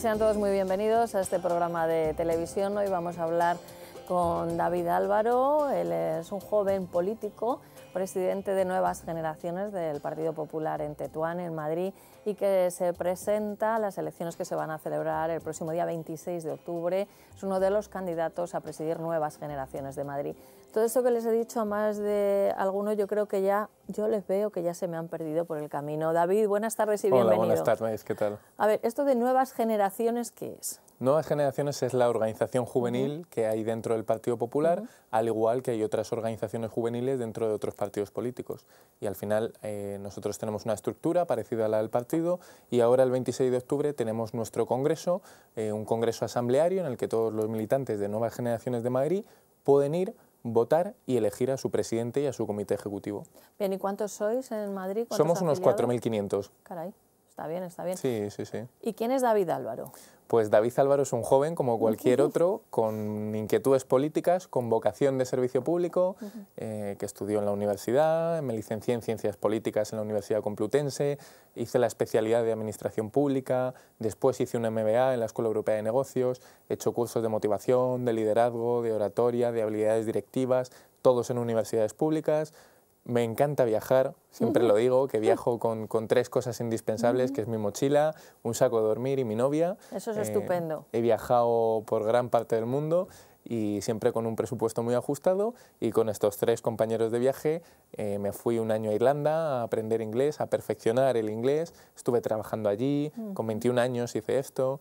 sean todos muy bienvenidos a este programa de televisión. Hoy vamos a hablar con David Álvaro. Él es un joven político, presidente de Nuevas Generaciones del Partido Popular en Tetuán, en Madrid, y que se presenta a las elecciones que se van a celebrar el próximo día 26 de octubre. Es uno de los candidatos a presidir Nuevas Generaciones de Madrid todo eso que les he dicho a más de algunos, yo creo que ya, yo les veo que ya se me han perdido por el camino. David, buenas tardes y Hola, Buenas tardes, ¿qué tal? A ver, esto de nuevas generaciones, ¿qué es? Nuevas Generaciones es la organización juvenil que hay dentro del Partido Popular, al igual que hay otras organizaciones juveniles dentro de otros partidos políticos. Y al final eh, nosotros tenemos una estructura parecida a la del partido y ahora el 26 de octubre tenemos nuestro congreso, eh, un congreso asambleario en el que todos los militantes de Nuevas Generaciones de Madrid pueden ir votar y elegir a su presidente y a su comité ejecutivo. Bien, ¿y cuántos sois en Madrid? Somos unos 4.500. Caray, está bien, está bien. Sí, sí, sí. ¿Y quién es David Álvaro? Pues David Álvaro es un joven como cualquier otro, con inquietudes políticas, con vocación de servicio público, eh, que estudió en la universidad, me licencié en Ciencias Políticas en la Universidad Complutense, hice la especialidad de Administración Pública, después hice un MBA en la Escuela Europea de Negocios, he hecho cursos de motivación, de liderazgo, de oratoria, de habilidades directivas, todos en universidades públicas, me encanta viajar, siempre lo digo, que mm. viajo con, tres cosas indispensables, que es mi mochila, un saco de dormir y mi novia. Eso es eh, estupendo. He viajado por gran parte del mundo y siempre con un presupuesto muy ajustado y con estos tres compañeros de viaje eh, me fui un año a Irlanda a aprender inglés, a perfeccionar el inglés, estuve trabajando allí, mm. con 21 años hice esto,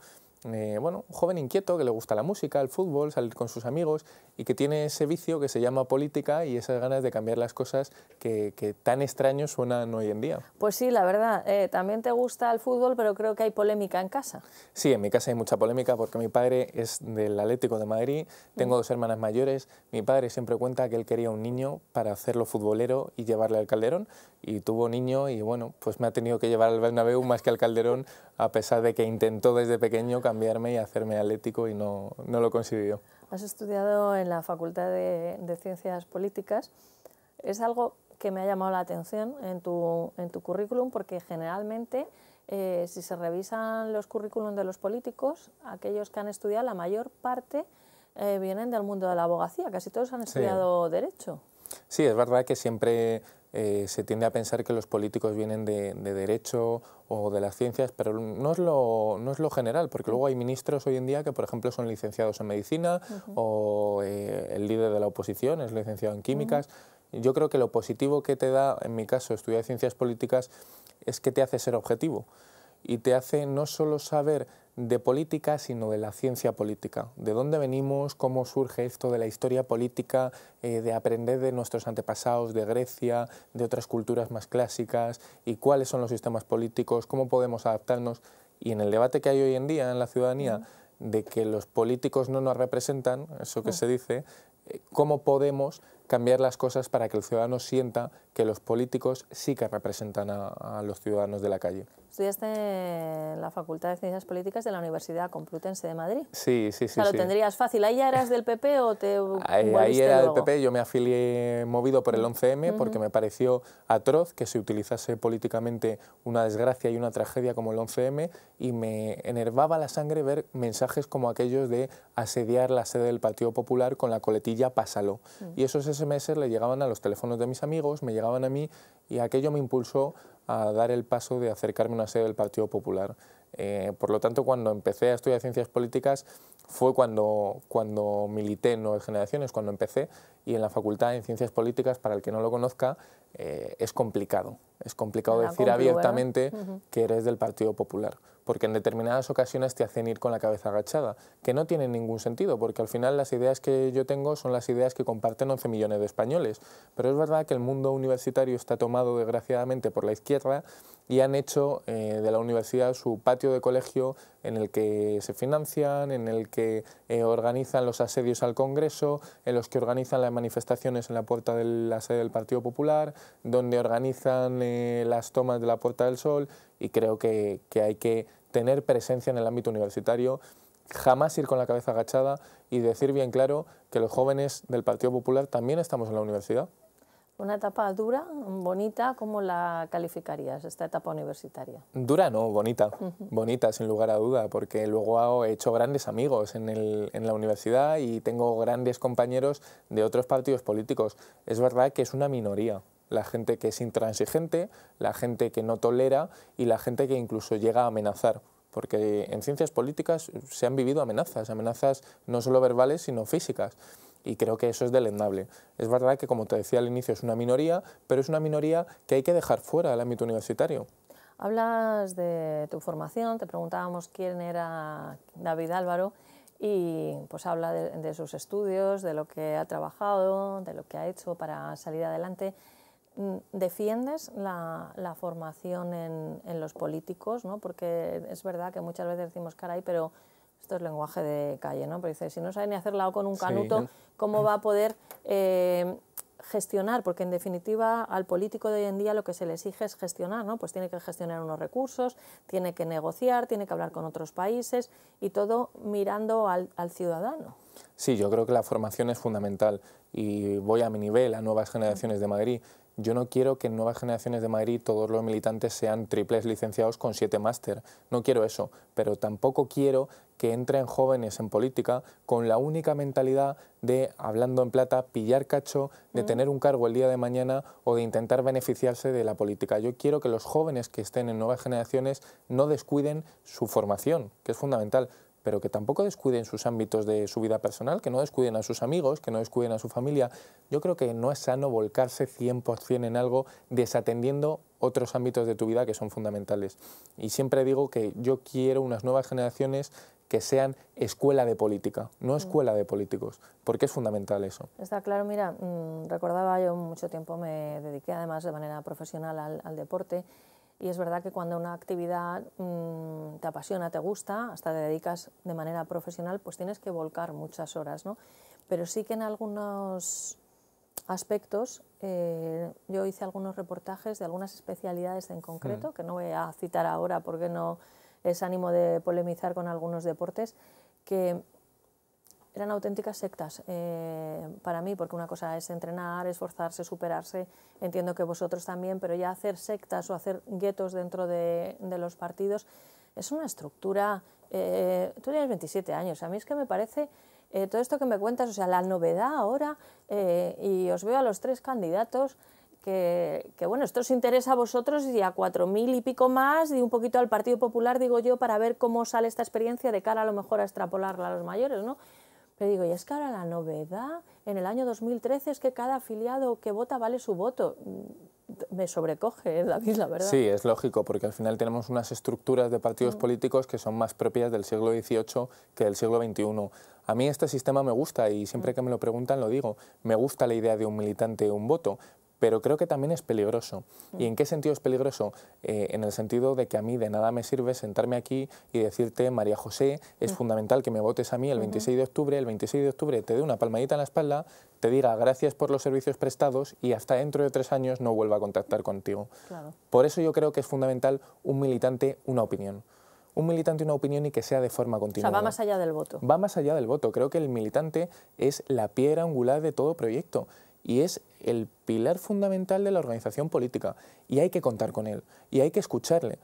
eh, bueno, un joven inquieto que le gusta la música, el fútbol, salir con sus amigos y que tiene ese vicio que se llama política y esas ganas de cambiar las cosas que, tan extraños suenan hoy en día. Pues sí, la verdad, eh, también te gusta el fútbol, pero creo que hay polémica en casa. Sí, en mi casa hay mucha polémica porque mi padre es del Atlético de Madrid, tengo mm. dos hermanas mayores, mi padre siempre cuenta que él quería un niño para hacerlo futbolero y llevarle al Calderón y tuvo niño y bueno, pues me ha tenido que llevar al Bernabéu más que al Calderón, a pesar de que intentó desde pequeño cambiarme y hacerme atlético y no, no lo consiguió. Has estudiado en la Facultad de, Ciencias Políticas. Es algo que me ha llamado la atención en tu, en tu currículum porque generalmente eh, si se revisan los currículums de los políticos, aquellos que han estudiado, la mayor parte eh, vienen del mundo de la abogacía, casi todos han estudiado Derecho. Sí, es verdad que siempre eh, se tiende a pensar que los políticos vienen de, derecho o de las ciencias, pero no es, lo, general, porque luego hay ministros hoy en día que, por ejemplo, son licenciados en medicina o eh, el líder de la oposición es licenciado en químicas. Yo creo que lo positivo que te da, en mi caso, estudiar ciencias políticas es que te hace ser objetivo y te hace no solo saber de política, sino de la ciencia política. De dónde venimos, cómo surge esto de la historia política, eh, de aprender de nuestros antepasados, de Grecia, de otras culturas más clásicas, y cuáles son los sistemas políticos, cómo podemos adaptarnos. Y en el debate que hay hoy en día en la ciudadanía, de que los políticos no nos representan, eso que se dice, eh, cómo podemos cambiar las cosas para que el ciudadano sienta que los políticos sí que representan a, los ciudadanos de la calle. Estudiaste en la Facultad de Ciencias Políticas de la Universidad Complutense de Madrid. Sí, sí, sí. O lo tendrías fácil. ¿Ahí ya eras del PP o te Ahí, era del PP, yo me afilié movido por el 11M mm. porque me pareció atroz que se utilizase políticamente una desgracia y una tragedia como el 11M y me enervaba la sangre ver mensajes como aquellos de asediar la sede del Partido Popular con la coletilla pásalo. Mm. Y eso es meses le llegaban a los teléfonos de mis amigos, me llegaban a mí y aquello me impulsó a dar el paso de acercarme a una sede del Partido Popular. Eh, por lo tanto, cuando empecé a estudiar ciencias políticas fue cuando, milité en Nuevas Generaciones, cuando empecé, y en la facultad en ciencias políticas, para el que no lo conozca, eh, es complicado es complicado decir abiertamente que eres del Partido Popular, porque en determinadas ocasiones te hacen ir con la cabeza agachada, que no tiene ningún sentido, porque al final las ideas que yo tengo son las ideas que comparten 11 millones de españoles. Pero es verdad que el mundo universitario está tomado, desgraciadamente, por la izquierda y han hecho eh, de la universidad su patio de colegio en el que se financian, en el que eh, organizan los asedios al Congreso, en los que organizan las manifestaciones en la puerta de la sede del Partido Popular, donde organizan... Eh, eh, las tomas de la Puerta del Sol y creo que, hay que tener presencia en el ámbito universitario, jamás ir con la cabeza agachada y decir bien claro que los jóvenes del Partido Popular también estamos en la universidad. Una etapa dura, bonita, ¿cómo la calificarías, esta etapa universitaria? Dura no, bonita, bonita sin lugar a duda, porque luego he hecho grandes amigos en, la universidad y tengo grandes compañeros de otros partidos políticos. Es verdad que es una minoría, la gente que es intransigente, la gente que no tolera y la gente que incluso llega a amenazar. Porque en ciencias políticas se han vivido amenazas, amenazas no solo verbales, sino físicas y creo que eso es delendable. Es verdad que, como te decía al inicio, es una minoría, pero es una minoría que hay que dejar fuera del ámbito universitario. Hablas de tu formación, te preguntábamos quién era David Álvaro y pues habla de sus estudios, de lo que ha trabajado, de lo que ha hecho para salir adelante. Mm, defiendes la, formación en, los políticos, ¿no? porque es verdad que muchas veces decimos caray, pero esto es lenguaje de calle, ¿no? Pero dice, si no sabe ni hacer o con un canuto, ¿cómo va a poder eh, gestionar? Porque en definitiva al político de hoy en día lo que se le exige es gestionar, ¿no? Pues tiene que gestionar unos recursos, tiene que negociar, tiene que hablar con otros países y todo mirando al, al ciudadano. Sí, yo creo que la formación es fundamental y voy a mi nivel, a nuevas generaciones de Madrid. Yo no quiero que en Nuevas Generaciones de Madrid todos los militantes sean triples licenciados con siete máster. No quiero eso, pero tampoco quiero que entren jóvenes en política con la única mentalidad de, hablando en plata, pillar cacho, de mm. tener un cargo el día de mañana o de intentar beneficiarse de la política. Yo quiero que los jóvenes que estén en Nuevas Generaciones no descuiden su formación, que es fundamental pero que tampoco descuiden sus ámbitos de su vida personal, que no descuiden a sus amigos, que no descuiden a su familia. Yo creo que no es sano volcarse 100% en algo desatendiendo otros ámbitos de tu vida que son fundamentales. Y siempre digo que yo quiero unas nuevas generaciones que sean escuela de política, no mm. escuela de políticos, porque es fundamental eso. Está claro, mira, mm, recordaba yo mucho tiempo me dediqué además de manera profesional al, al deporte y es verdad que cuando una actividad mm, te apasiona, te gusta, hasta te dedicas de manera profesional, pues tienes que volcar muchas horas, ¿no? Pero sí que en algunos aspectos, eh, yo hice algunos reportajes de algunas especialidades en concreto, mm. que no voy a citar ahora porque no es ánimo de polemizar con algunos deportes, que eran auténticas sectas eh, para mí, porque una cosa es entrenar, esforzarse, superarse, entiendo que vosotros también, pero ya hacer sectas o hacer guetos dentro de, los partidos es una estructura... Eh, tú tienes 27 años, a mí es que me parece eh, todo esto que me cuentas, o sea, la novedad ahora, eh, y os veo a los tres candidatos. Que, que, bueno, esto os interesa a vosotros y a cuatro mil y pico más y un poquito al Partido Popular, digo yo, para ver cómo sale esta experiencia de cara a lo mejor a extrapolarla a los mayores, ¿no? Le digo, y es que ahora la novedad en el año 2013 es que cada afiliado que vota vale su voto. Mm, me sobrecoge, ¿eh, David, la verdad. Sí, es lógico, porque al final tenemos unas estructuras de partidos mm. políticos que son más propias del siglo XVIII que del siglo XXI. A mí este sistema me gusta y siempre mm. que me lo preguntan lo digo. Me gusta la idea de un militante, un voto, pero creo que también es peligroso. ¿Y mm. en qué sentido es peligroso? Eh, en el sentido de que a mí de nada me sirve sentarme aquí y decirte, María José, es mm. fundamental que me votes a mí el 26 de octubre, el 26 de octubre te dé una palmadita en la espalda, te diga gracias por los servicios prestados y hasta dentro de tres años no vuelva a contactar contigo. Por eso yo creo que es fundamental un militante, una opinión un militante una opinión y que sea de forma continua. O sea, va más allá del voto. Va más allá del voto. Creo que el militante es la piedra angular de todo proyecto y es el pilar fundamental de la organización política y hay que contar con él y hay que escucharle.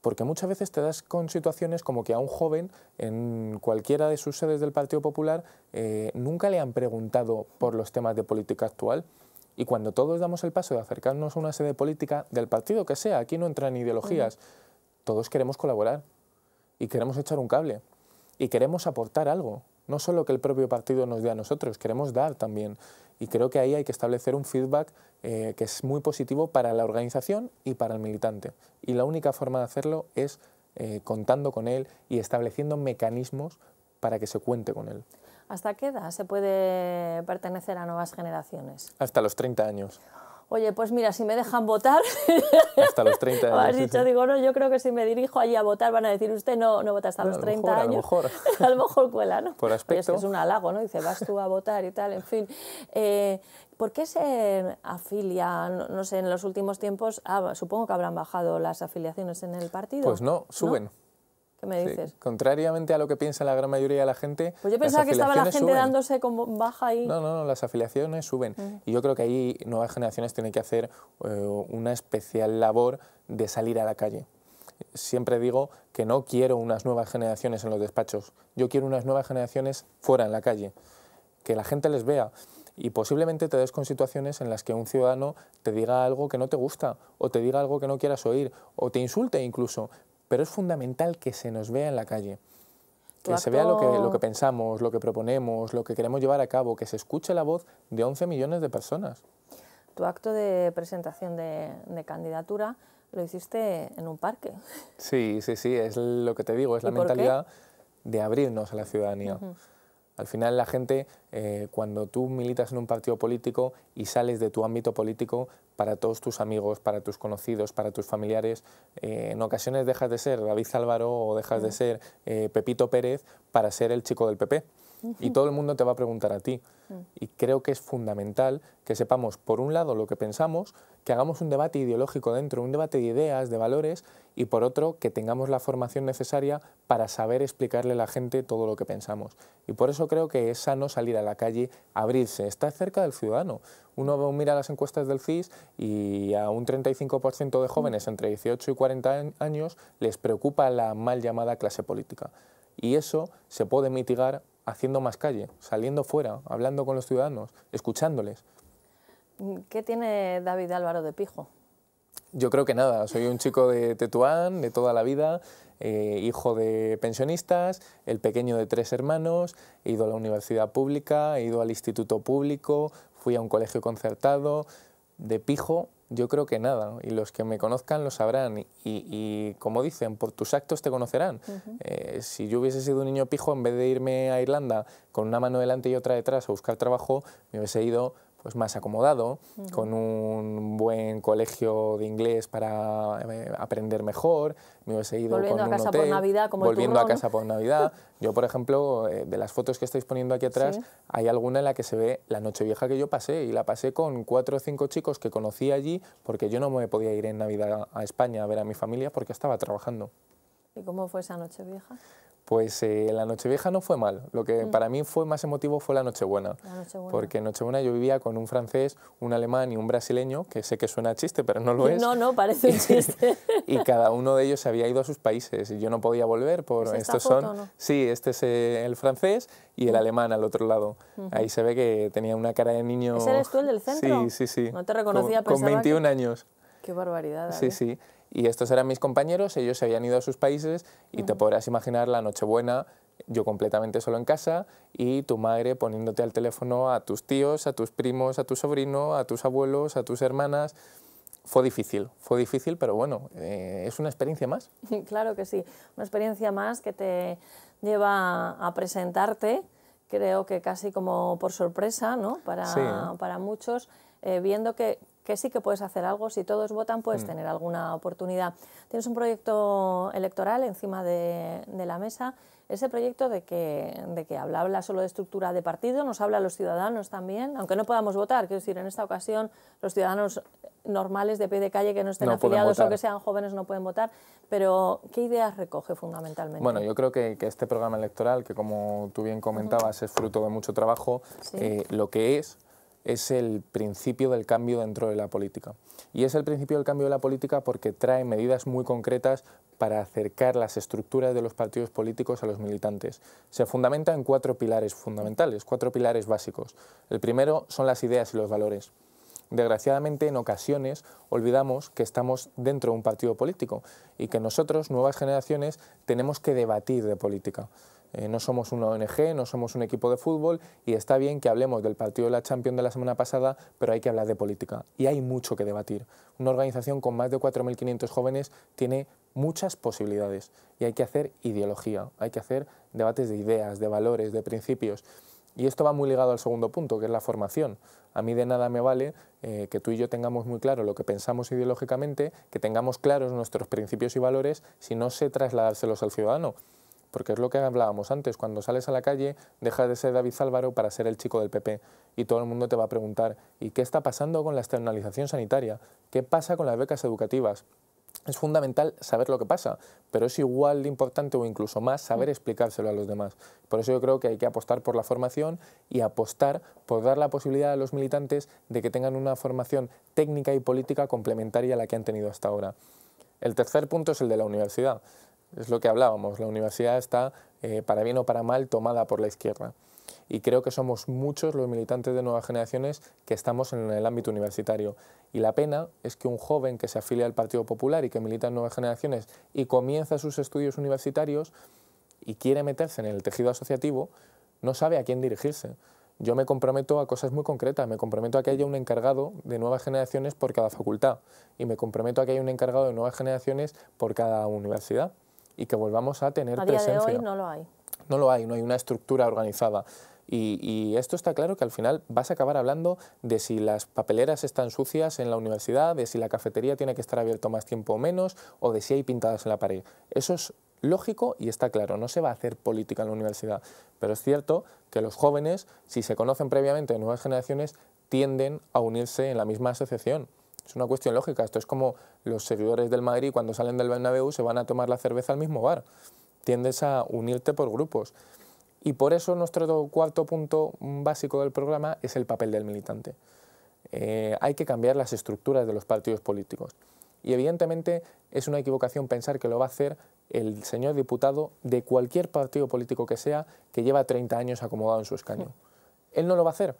Porque muchas veces te das con situaciones como que a un joven en cualquiera de sus sedes del Partido Popular eh, nunca le han preguntado por los temas de política actual. Y cuando todos damos el paso de acercarnos a una sede política del partido que sea, aquí no entran ideologías, todos queremos colaborar y queremos echar un cable y queremos aportar algo. No solo que el propio partido nos dé a nosotros, queremos dar también. Y creo que ahí hay que establecer un feedback eh, que es muy positivo para la organización y para el militante. Y la única forma de hacerlo es eh, contando con él y estableciendo mecanismos para que se cuente con él. ¿Hasta qué edad se puede pertenecer a nuevas generaciones? Hasta los 30 años oye, pues mira, si me dejan votar... hasta los 30 años. digo, no, yo creo que si me dirijo allí a votar van a decir, usted no, no vota hasta los 30 años. A lo mejor. a lo mejor cuela, ¿no? Por aspecto. es, un halago, ¿no? Dice, vas tú a votar y tal, en fin. Eh, ¿Por qué se afilia, no, sé, en los últimos tiempos, ah, supongo que habrán bajado las afiliaciones en el partido? Pues no, suben contrariamente a lo que piensa la gran mayoría de la gente. Pues yo pensaba que estaba la gente dándose como baja ahí. No, no, no, las afiliaciones suben. Mm. Y yo creo que ahí Nuevas Generaciones tienen que hacer eh, una especial labor de salir a la calle. Siempre digo que no quiero unas nuevas generaciones en los despachos. Yo quiero unas nuevas generaciones fuera, en la calle. Que la gente les vea y posiblemente te des con situaciones en las que un ciudadano te diga algo que no te gusta o te diga algo que no quieras oír o te insulte incluso, pero es fundamental que se nos vea en la calle. Que se vea lo que, pensamos, lo que proponemos, lo que queremos llevar a cabo, que se escuche la voz de 11 millones de personas. Tu acto de presentación de, candidatura lo hiciste en un parque. Sí, sí, sí, es lo que te digo, es la mentalidad de abrirnos a la ciudadanía. Al final la gente, eh, cuando tú militas en un partido político y sales de tu ámbito político, para todos tus amigos, para tus conocidos, para tus familiares, eh, en ocasiones dejas de ser David Álvaro o dejas de mm. ser eh, Pepito Pérez para ser el chico del PP y todo el mundo te va a preguntar a ti. Y creo que es fundamental que sepamos, por un lado, lo que pensamos, que hagamos un debate ideológico dentro, un debate de ideas, de valores, y por otro, que tengamos la formación necesaria para saber explicarle a la gente todo lo que pensamos. Y por eso creo que es sano salir a la calle, abrirse, estar cerca del ciudadano. Uno mira las encuestas del CIS y a un 35% de jóvenes entre 18 y 40 años les preocupa la mal llamada clase política. Y eso se puede mitigar haciendo más calle, saliendo fuera, hablando con los ciudadanos, escuchándoles. ¿Qué tiene David Álvaro de Pijo? Yo creo que nada, soy un chico de Tetuán, de toda la vida, eh, hijo de pensionistas, el pequeño de tres hermanos, he ido a la universidad pública, he ido al instituto público, fui a un colegio concertado, de pijo yo creo que nada, y los que me conozcan lo sabrán, y, como dicen, por tus actos te conocerán. Eh, si yo hubiese sido un niño pijo, en vez de irme a Irlanda con una mano delante y otra detrás a buscar trabajo, me hubiese ido pues más acomodado, con un buen colegio de inglés para eh, aprender mejor, me hubiese ido volviendo a casa por Navidad, como volviendo a casa por Navidad. Yo, por ejemplo, eh, de las fotos que estáis poniendo aquí atrás, hay alguna en la que se ve la noche vieja que yo pasé y la pasé con cuatro o cinco chicos que conocí allí porque yo no me podía ir en Navidad a España a ver a mi familia porque estaba trabajando. ¿Y cómo fue esa noche vieja? Pues eh, la Nochevieja no fue mal. Lo que mm. para mí fue más emotivo fue la Nochebuena. La Porque en Nochebuena yo vivía con un francés, un alemán y un brasileño, que sé que suena chiste, pero no lo es. No, no, parece chiste. y cada uno de ellos se había ido a sus países y yo no podía volver. Por, estos son, Sí, este es eh, el francés y el mm. alemán al otro lado. Ahí se ve que tenía una cara de niño. ¿Ese eres tú el del centro? Sí, sí, sí. No te reconocía, Con, con 21 años. Qué barbaridad. Sí, sí. Y estos eran mis compañeros, ellos se habían ido a sus países y te podrás imaginar la Nochebuena yo completamente solo en casa y tu madre poniéndote al teléfono a tus tíos, a tus primos, a tu sobrino, a tus abuelos, a tus hermanas. Fue difícil, fue difícil, pero bueno, eh, es una experiencia más. Claro que sí, una experiencia más que te lleva a presentarte, creo que casi como por sorpresa, ¿no? Para, ¿eh? para muchos, eh, viendo que que sí que puedes hacer algo, si todos votan puedes mm. tener alguna oportunidad. Tienes un proyecto electoral encima de, la mesa, ese proyecto de que, de que habla, habla solo de estructura de partido, nos habla a los ciudadanos también, aunque no podamos votar, quiero decir, en esta ocasión los ciudadanos normales de pie de calle que no estén afiliados o que sean jóvenes no pueden votar, pero ¿qué ideas recoge fundamentalmente? Bueno, yo creo que, este programa electoral, que como tú bien comentabas, es fruto de mucho trabajo, eh, lo que es es el principio del cambio dentro de la política. Y es el principio del cambio de la política porque trae medidas muy concretas para acercar las estructuras de los partidos políticos a los militantes. Se fundamenta en cuatro pilares fundamentales, cuatro pilares básicos. El primero son las ideas y los valores. Desgraciadamente, en ocasiones olvidamos que estamos dentro de un partido político y que nosotros, nuevas generaciones, tenemos que debatir de política. Eh, no somos una ONG, no somos un equipo de fútbol y está bien que hablemos del partido de la Champions de la semana pasada, pero hay que hablar de política y hay mucho que debatir. Una organización con más de 4.500 jóvenes tiene muchas posibilidades y hay que hacer ideología, hay que hacer debates de ideas, de valores, de principios. Y esto va muy ligado al segundo punto, que es la formación. A mí de nada me vale eh, que tú y yo tengamos muy claro lo que pensamos ideológicamente, que tengamos claros nuestros principios y valores, si no sé trasladárselos al ciudadano porque es lo que hablábamos antes, cuando sales a la calle dejas de ser David Álvaro para ser el chico del PP y todo el mundo te va a preguntar ¿y qué está pasando con la externalización sanitaria? ¿Qué pasa con las becas educativas? Es fundamental saber lo que pasa, pero es igual de importante o incluso más saber explicárselo a los demás. Por eso yo creo que hay que apostar por la formación y apostar por dar la posibilidad a los militantes de que tengan una formación técnica y política complementaria a la que han tenido hasta ahora. El tercer punto es el de la universidad. Es lo que hablábamos, la universidad está, eh, para bien o para mal, tomada por la izquierda. Y creo que somos muchos los militantes de nuevas generaciones que estamos en el ámbito universitario. Y la pena es que un joven que se afilia al Partido Popular y que milita en nuevas generaciones y comienza sus estudios universitarios y quiere meterse en el tejido asociativo, no sabe a quién dirigirse. Yo me comprometo a cosas muy concretas, me comprometo a que haya un encargado de nuevas generaciones por cada facultad y me comprometo a que haya un encargado de nuevas generaciones por cada universidad y que volvamos a tener presencia. no lo hay. No lo hay, no hay una estructura organizada. Y, y, esto está claro que al final vas a acabar hablando de si las papeleras están sucias en la universidad, de si la cafetería tiene que estar abierta más tiempo o menos, o de si hay pintadas en la pared. Eso es lógico y está claro, no se va a hacer política en la universidad. Pero es cierto que los jóvenes, si se conocen previamente de nuevas generaciones, tienden a unirse en la misma asociación. Es una cuestión lógica. Esto es como los seguidores del Madrid cuando salen del Bernabéu se van a tomar la cerveza al mismo bar. Tiendes a unirte por grupos. Y por eso nuestro cuarto punto básico del programa es el papel del militante. Eh, hay que cambiar las estructuras de los partidos políticos. Y evidentemente es una equivocación pensar que lo va a hacer el señor diputado de cualquier partido político que sea que lleva 30 años acomodado en su escaño. Mm. Él no lo va a hacer.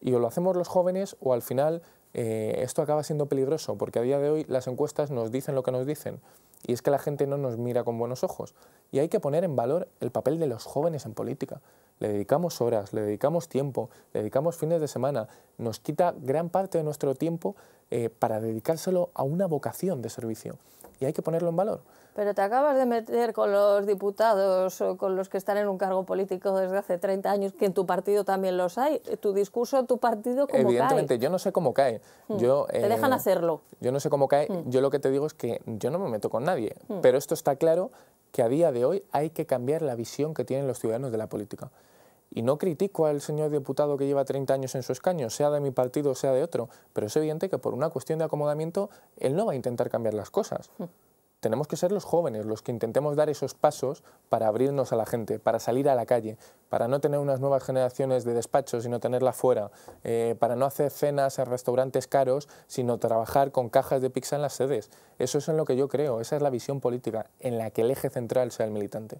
Y o lo hacemos los jóvenes o al final eh, esto acaba siendo peligroso porque a día de hoy las encuestas nos dicen lo que nos dicen y es que la gente no nos mira con buenos ojos. Y hay que poner en valor el papel de los jóvenes en política. Le dedicamos horas, le dedicamos tiempo, le dedicamos fines de semana, nos quita gran parte de nuestro tiempo eh, para dedicárselo a una vocación de servicio y hay que ponerlo en valor. Pero te acabas de meter con los diputados o con los que están en un cargo político desde hace 30 años, que en tu partido también los hay. Tu discurso, tu partido, ¿cómo Evidentemente, yo no sé cómo cae. Hmm. te eh, dejan hacerlo. Yo no sé cómo cae. Hmm. Yo lo que te digo es que yo no me meto con nadie. Hmm. Pero esto está claro que a día de hoy hay que cambiar la visión que tienen los ciudadanos de la política. Y no critico al señor diputado que lleva 30 años en su escaño, sea de mi partido, o sea de otro, pero es evidente que por una cuestión de acomodamiento él no va a intentar cambiar las cosas. Hmm. Tenemos que ser los jóvenes los que intentemos dar esos pasos para abrirnos a la gente, para salir a la calle, para no tener unas nuevas generaciones de despachos, sino tenerla fuera, eh, para no hacer cenas en restaurantes caros, sino trabajar con cajas de pizza en las sedes. Eso es en lo que yo creo, esa es la visión política en la que el eje central sea el militante.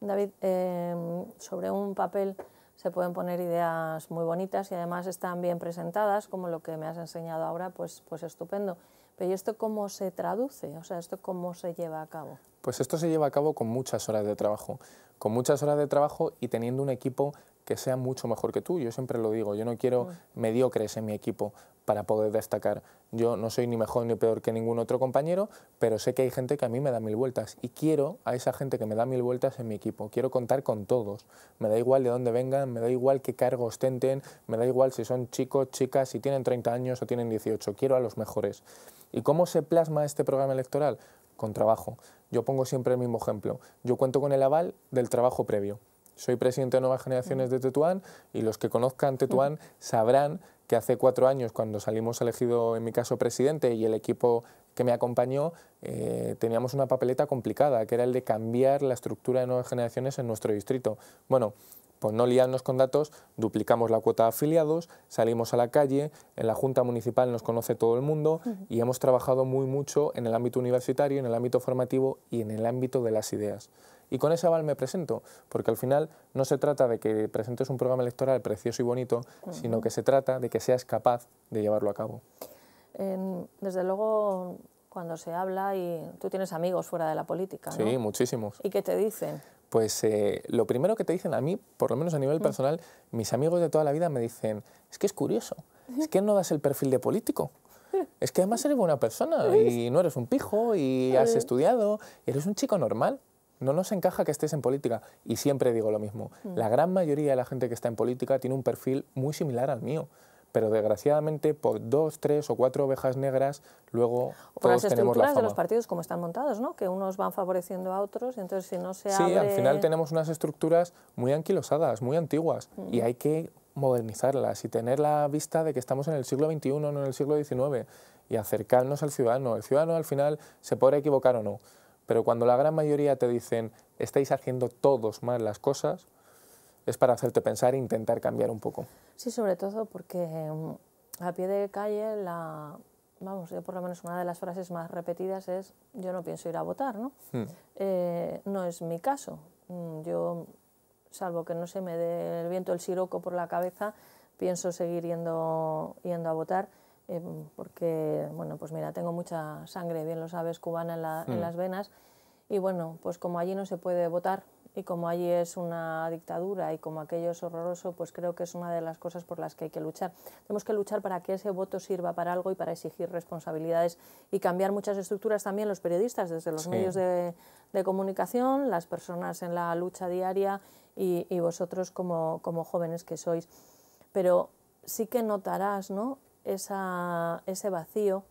David, em, sobre un papel se pueden poner ideas muy bonitas y además están bien presentadas, como lo que me has enseñado ahora, pues, pues estupendo. Pero ¿y esto cómo se traduce? O sea, ¿esto cómo se lleva a cabo? Pues esto se lleva a cabo con muchas horas de trabajo, con muchas horas de trabajo y teniendo un equipo que sea mucho mejor que tú. Yo siempre lo digo, yo no quiero mm. mediocres en mi equipo, para poder destacar. Yo no soy ni mejor ni peor que ningún otro compañero, pero sé que hay gente que a mí me da mil vueltas y quiero a esa gente que me da mil vueltas en mi equipo. Quiero contar con todos. Me da igual de dónde vengan, me da igual qué cargo ostenten, me da igual si son chicos, chicas, si tienen 30 años o tienen 18. Quiero a los mejores. ¿Y cómo se plasma este programa electoral? Con trabajo. Yo pongo siempre el mismo ejemplo. Yo cuento con el aval del trabajo previo. Soy presidente de Nuevas Generaciones mm. de Tetuán y los que conozcan Tetuán mm. sabrán que hace cuatro años, cuando salimos elegido, en mi caso, presidente y el equipo que me acompañó, eh, teníamos una papeleta complicada, que era el de cambiar la estructura de nuevas generaciones en nuestro distrito. Bueno, pues no liarnos con datos, duplicamos la cuota de afiliados, salimos a la calle, en la Junta Municipal nos conoce todo el mundo y hemos trabajado muy mucho en el ámbito universitario, en el ámbito formativo y en el ámbito de las ideas. Y con ese aval me presento, porque al final no se trata de que presentes un programa electoral precioso y bonito, sino que se trata de que seas capaz de llevarlo a cabo. desde luego, cuando se habla y tú tienes amigos fuera de la política, Sí, muchísimos. ¿Y qué te dicen? Pues eh, lo primero que te dicen a mí, por lo menos a nivel mm. personal, mis amigos de toda la vida me dicen, es que es curioso, es que no das el perfil de político. Es que además eres buena persona y no eres un pijo y has estudiado, eres un chico normal no nos encaja que estés en política. Y siempre digo lo mismo, mm. la gran mayoría de la gente que está en política tiene un perfil muy similar al mío. Pero desgraciadamente por dos, tres o cuatro ovejas negras luego... todos las estructuras tenemos de los partidos como están montados, ¿no? Que unos van favoreciendo a otros y entonces si no se Sí, al final tenemos unas estructuras muy anquilosadas, muy antiguas y mm. hay que modernizarlas y tener la vista de que estamos en el siglo XXI, no en el siglo XIX y acercarnos al ciudadano. El ciudadano al final se podrá equivocar o no, pero cuando la gran mayoría te dicen, estáis haciendo todos mal las cosas, es para hacerte pensar e intentar cambiar un poco. Sí, sobre todo porque mm, a pie de calle, la, vamos, yo por lo menos una de las frases más repetidas es, yo no pienso ir a votar, ¿no? Hmm. Eh, no es mi caso. Mm, yo, salvo que no se me dé el viento el siroco por la cabeza, pienso seguir yendo, yendo a votar. Em, porque, bueno, pues mira, tengo mucha sangre, bien lo sabes, cubana en, hmm. las venas, y bueno, pues como allí no se puede votar, y como allí es una dictadura y como aquello es horroroso, pues creo que es una de las cosas por las que hay que luchar. Tenemos que luchar para que ese voto sirva para algo y para exigir responsabilidades y cambiar muchas estructuras también los periodistas, desde los medios de, comunicación, las personas en la lucha diaria y, vosotros como, como jóvenes que sois. Pero sí que notarás, ¿no? ese vacío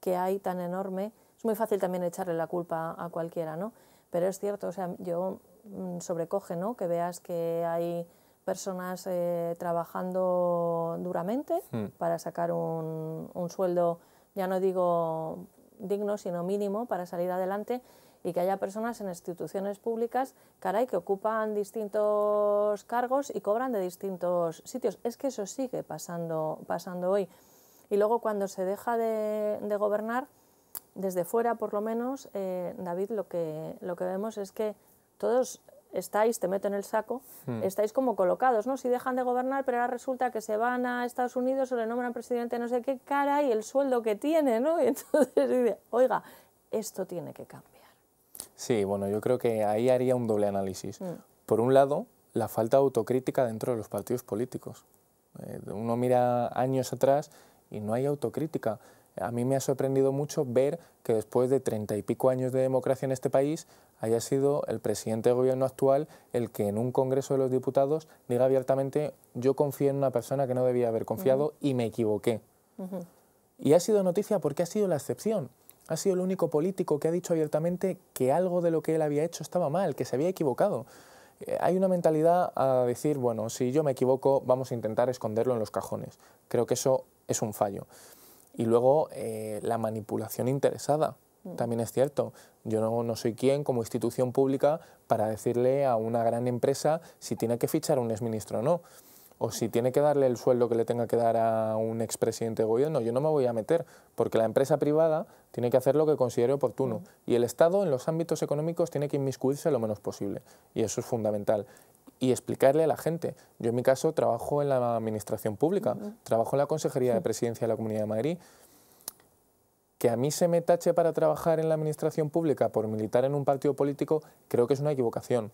que hay tan enorme. Es muy fácil también echarle la culpa a cualquiera, ¿no? Pero es cierto, o sea, yo mm, sobrecoge, ¿no? Que veas que hay personas eh, trabajando duramente hmm. para sacar un, sueldo, ya no digo digno, sino mínimo para salir adelante y que haya personas en instituciones públicas, caray, que ocupan distintos cargos y cobran de distintos sitios. Es que eso sigue pasando, pasando hoy. Y luego cuando se deja de, gobernar, desde fuera por lo menos, eh, David, lo que, lo que vemos es que todos estáis, te meto en el saco, hmm. estáis como colocados, ¿no? Si dejan de gobernar, pero ahora resulta que se van a Estados Unidos o le nombran presidente no sé qué cara y el sueldo que tiene, ¿no? Y entonces oiga, esto tiene que cambiar. Sí, bueno, yo creo que ahí haría un doble análisis. Hmm. Por un lado, la falta de autocrítica dentro de los partidos políticos. Eh, uno mira años atrás y no hay autocrítica. A mí me ha sorprendido mucho ver que después de treinta y pico años de democracia en este país haya sido el presidente de gobierno actual el que en un Congreso de los Diputados diga abiertamente yo confié en una persona que no debía haber confiado y me equivoqué. Y ha sido noticia porque ha sido la excepción. Ha sido el único político que ha dicho abiertamente que algo de lo que él había hecho estaba mal, que se había equivocado. Eh, hay una mentalidad a decir, bueno, si yo me equivoco, vamos a intentar esconderlo en los cajones. Creo que eso es un fallo. Y luego eh, la manipulación interesada, mm. también es cierto. Yo no, no, soy quien, como institución pública, para decirle a una gran empresa si tiene que fichar a un exministro o no. O si tiene que darle el sueldo que le tenga que dar a un expresidente de gobierno. Yo no me voy a meter, porque la empresa privada tiene que hacer lo que considere oportuno. Mm. Y el Estado, en los ámbitos económicos, tiene que inmiscuirse lo menos posible. Y eso es fundamental y explicarle a la gente. Yo en mi caso trabajo en la Administración Pública, trabajo en la Consejería de Presidencia de la Comunidad de Madrid. Que a mí se me tache para trabajar en la Administración Pública por militar en un partido político, creo que es una equivocación.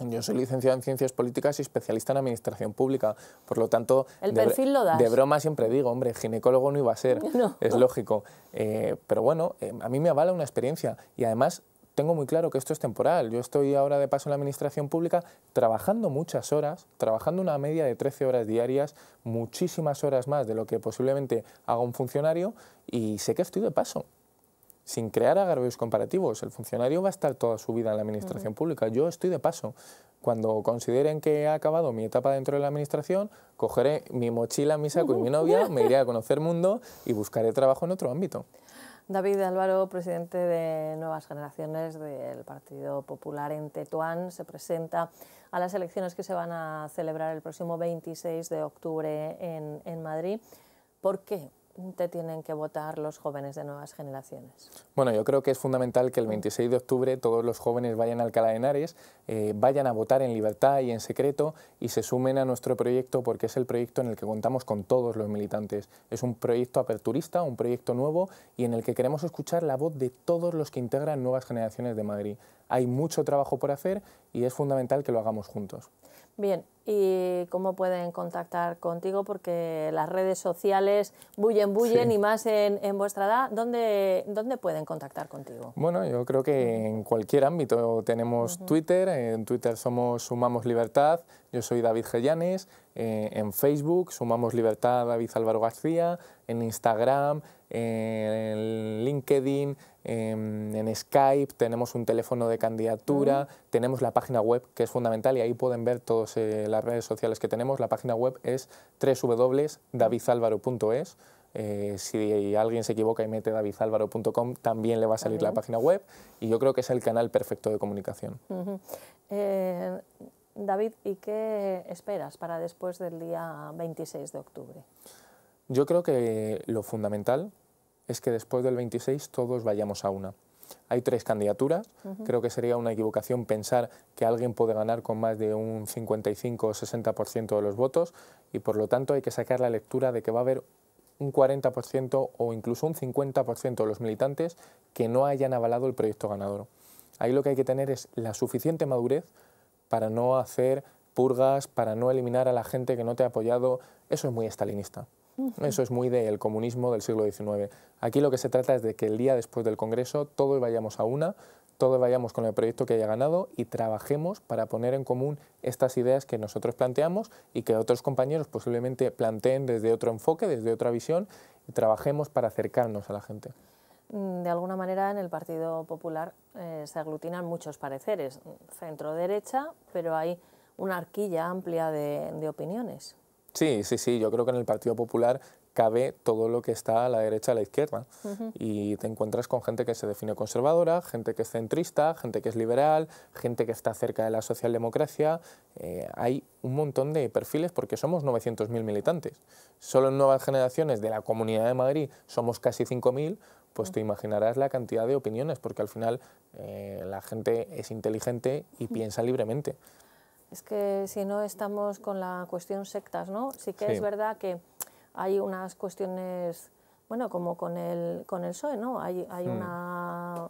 Yo soy licenciado en Ciencias Políticas y especialista en Administración Pública. Por lo tanto, El de, perfil lo de broma siempre digo, hombre, ginecólogo no iba a ser, es lógico. Eh, pero bueno, eh, a mí me avala una experiencia y además tengo muy claro que esto es temporal. Yo estoy ahora de paso en la administración pública trabajando muchas horas, trabajando una media de 13 horas diarias, muchísimas horas más de lo que posiblemente haga un funcionario y sé que estoy de paso. Sin crear agravios comparativos, el funcionario va a estar toda su vida en la administración pública. Yo estoy de paso. Cuando consideren que ha acabado mi etapa dentro de la administración, cogeré mi mochila, mi saco y mi novia, me iré a conocer mundo y buscaré trabajo en otro ámbito. David Álvaro, presidente de Nuevas Generaciones del Partido Popular en Tetuán, se presenta a las elecciones que se van a celebrar el próximo 26 de octubre en, en Madrid. ¿Por qué? te tienen que votar los jóvenes de nuevas generaciones? Bueno, yo creo que es fundamental que el 26 mm. de octubre todos los jóvenes vayan al Alcalá de Henares, eh, vayan a votar en libertad y en secreto y se sumen a nuestro proyecto porque es el proyecto en el que contamos con todos los militantes. Es un proyecto aperturista, un proyecto nuevo y en el que queremos escuchar la voz de todos los que integran nuevas generaciones de Madrid. Hay mucho trabajo por hacer y es fundamental que lo hagamos juntos. Bien, ¿y cómo pueden contactar contigo? Porque las redes sociales bullen, bullen y más en, vuestra edad. ¿dónde, ¿Dónde pueden contactar contigo? Bueno, yo creo que en cualquier ámbito tenemos Twitter, en Twitter somos Sumamos Libertad, yo soy David Gellanes, eh, en Facebook Sumamos Libertad David Álvaro García, en Instagram, en LinkedIn, Em, en Skype, tenemos un teléfono de candidatura, ah. tenemos la página web que es fundamental y ahí pueden ver todas eh, las redes sociales que tenemos. La página web es www.davidalvaro.es. Eh, si alguien se equivoca y mete davidalvaro.com, también le va a salir la página web y yo creo que es el canal perfecto de comunicación. Eh, David, ¿y qué esperas para después del día 26 de octubre? Yo creo que lo fundamental es que después del 26 todos vayamos a una. Hay tres candidaturas. Creo que sería una equivocación pensar que alguien puede ganar con más de un 55 o 60% de los votos y por lo tanto hay que sacar la lectura de que va a haber un 40% o incluso un 50% de los militantes que no hayan avalado el proyecto ganador. Ahí lo que hay que tener es la suficiente madurez para no hacer purgas, para no eliminar a la gente que no te ha apoyado. Eso es muy estalinista. Eso es muy del comunismo del siglo XIX. Aquí lo que se trata es de que el día después del Congreso todos vayamos a una, todos vayamos con el proyecto que haya ganado y trabajemos para poner en común estas ideas que nosotros planteamos y que otros compañeros posiblemente planteen desde otro enfoque, desde otra visión, y trabajemos para acercarnos a la gente. Mm, de alguna manera en el Partido Popular eh, se aglutinan muchos pareceres, centro-derecha, pero hay una arquilla amplia de opiniones. Sí, sí, sí. Yo creo que en el Partido Popular cabe todo lo que está a la derecha, a la izquierda. Y te encuentras con gente que se define conservadora, gente que es centrista, gente que es liberal, gente que está cerca de la socialdemocracia. Eh, hay un montón de perfiles porque somos 900.000 militantes. Solo en nuevas generaciones de la Comunidad de Madrid somos casi 5.000 pues te imaginarás la cantidad de opiniones, porque al final eh, la gente es inteligente y piensa libremente. Es que si no estamos con la cuestión sectas, ¿no? Sí que es verdad que hay unas cuestiones, bueno, como con el, con el PSOE, ¿no? Hay, hay mm. una,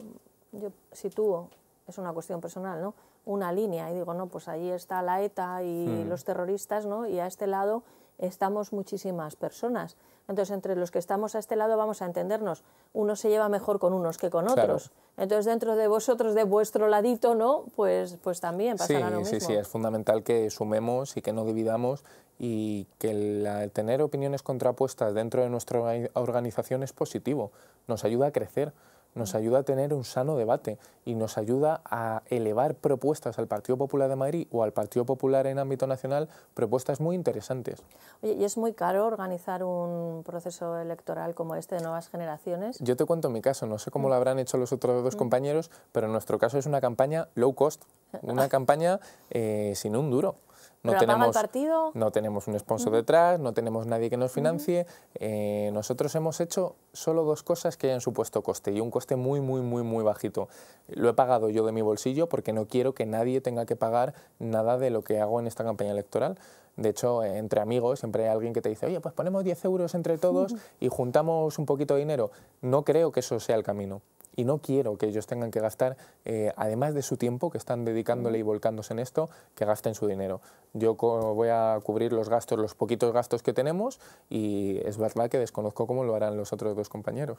yo sitúo, es una cuestión personal, ¿no? Una línea y digo, no, pues ahí está la ETA y mm. los terroristas, ¿no? Y a este lado estamos muchísimas personas. Entonces, entre los que estamos a este lado vamos a entendernos. Uno se lleva mejor con unos que con otros. Entonces, dentro de vosotros, de vuestro ladito, ¿no? Pues, pues también sí, Sí, sí, es fundamental que sumemos y que no dividamos y que el tener opiniones contrapuestas dentro de nuestra organización es positivo. Nos ayuda a crecer nos ayuda a tener un sano debate y nos ayuda a elevar propuestas al Partido Popular de Madrid o al Partido Popular en ámbito nacional, propuestas muy interesantes. Oye, ¿y es muy caro organizar un proceso electoral como este de nuevas generaciones? Yo te cuento mi caso, no sé cómo mm. lo habrán hecho los otros dos mm. compañeros, pero en nuestro caso es una campaña low cost, una campaña eh, sin un duro. No tenemos, partido? no tenemos un sponsor detrás, no tenemos nadie que nos financie. Eh, nosotros hemos hecho solo dos cosas que hayan supuesto coste y un coste muy, muy, muy, muy bajito. Lo he pagado yo de mi bolsillo porque no quiero que nadie tenga que pagar nada de lo que hago en esta campaña electoral. De hecho, entre amigos siempre hay alguien que te dice, oye, pues ponemos 10 euros entre todos y juntamos un poquito de dinero. No creo que eso sea el camino y no quiero que ellos tengan que gastar, eh, además de su tiempo que están dedicándole y volcándose en esto, que gasten su dinero. Yo voy a cubrir los gastos, los poquitos gastos que tenemos y es verdad que desconozco cómo lo harán los otros dos compañeros.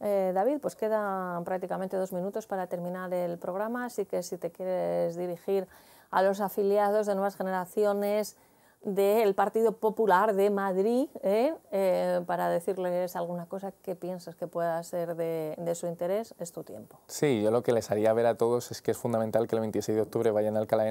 Eh, David, pues quedan prácticamente dos minutos para terminar el programa, así que si te quieres dirigir a los afiliados de nuevas generaciones, del Partido Popular de Madrid ¿eh? Eh, para decirles alguna cosa que piensas que pueda ser de, su interés, es tu tiempo. Sí, yo lo que les haría ver a todos es que es fundamental que el 26 de octubre vayan al Alcalá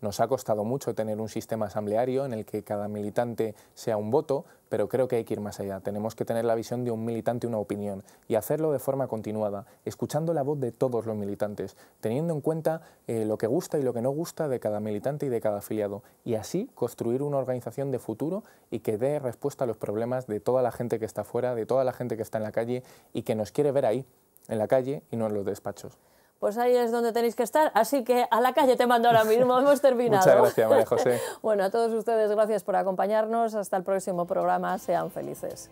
Nos ha costado mucho tener un sistema asambleario en el que cada militante sea un voto, pero creo que hay que ir más allá. Tenemos que tener la visión de un militante y una opinión y hacerlo de forma continuada, escuchando la voz de todos los militantes, teniendo en cuenta eh, lo que gusta y lo que no gusta de cada militante y de cada afiliado y así construir una organización de futuro y que dé respuesta a los problemas de toda la gente que está fuera, de toda la gente que está en la calle y que nos quiere ver ahí, en la calle y no en los despachos pues ahí es donde tenéis que estar. Así que a la calle te mando ahora mismo, hemos terminado. Muchas gracias, María José. bueno, a todos ustedes gracias por acompañarnos. Hasta el próximo programa. Sean felices.